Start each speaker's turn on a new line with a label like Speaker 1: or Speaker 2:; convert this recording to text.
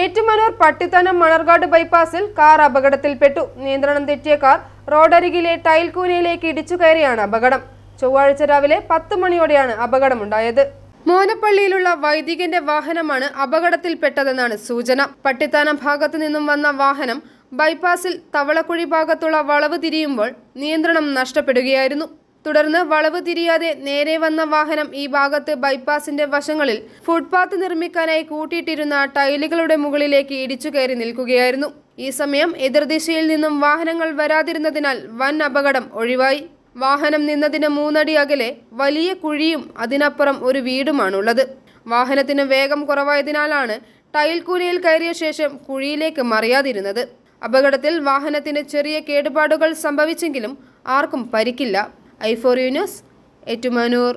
Speaker 1: ഏറ്റുമാനൂർ പട്ടിത്തനം മണർകാട് ബൈപ്പാസിൽ കാർ അപകടത്തിൽപ്പെട്ടു നിയന്ത്രണം തെറ്റിയ കാർ റോഡരികിലെ ടൈൽകൂനയിലേക്ക് ഇടിച്ചു കയറിയാണ് അപകടം ചൊവ്വാഴ്ച രാവിലെ പത്ത് മണിയോടെയാണ് അപകടമുണ്ടായത് മോനപ്പള്ളിയിലുള്ള വൈദികന്റെ വാഹനമാണ് അപകടത്തിൽപ്പെട്ടതെന്നാണ് സൂചന പട്ടിത്താനം ഭാഗത്തു നിന്നും വന്ന വാഹനം ബൈപ്പാസിൽ തവളക്കുഴി ഭാഗത്തുള്ള വളവ് തിരിയുമ്പോൾ നിയന്ത്രണം നഷ്ടപ്പെടുകയായിരുന്നു തുടർന്ന് വളവ് തിരിയാതെ നേരെ വന്ന വാഹനം ഈ ഭാഗത്ത് ബൈപ്പാസിന്റെ വശങ്ങളിൽ ഫുട്പാത്ത് നിർമ്മിക്കാനായി കൂട്ടിയിട്ടിരുന്ന ടൈലുകളുടെ മുകളിലേക്ക് ഇടിച്ചു കയറി നിൽക്കുകയായിരുന്നു ഈ സമയം എതിർദിശയിൽ നിന്നും വാഹനങ്ങൾ വരാതിരുന്നതിനാൽ വൻ അപകടം ഒഴിവായി വാഹനം നിന്നതിന് മൂന്നടി അകലെ വലിയ കുഴിയും അതിനപ്പുറം ഒരു വീടുമാണുള്ളത് വാഹനത്തിന് വേഗം കുറവായതിനാലാണ് ടൈൽ കൂനയിൽ കയറിയ ശേഷം കുഴിയിലേക്ക് മറിയാതിരുന്നത് അപകടത്തിൽ വാഹനത്തിന് ചെറിയ കേടുപാടുകൾ സംഭവിച്ചെങ്കിലും ആർക്കും പരിക്കില്ല ഐ ഫോർ യൂനസ് ഏറ്റുമാനൂർ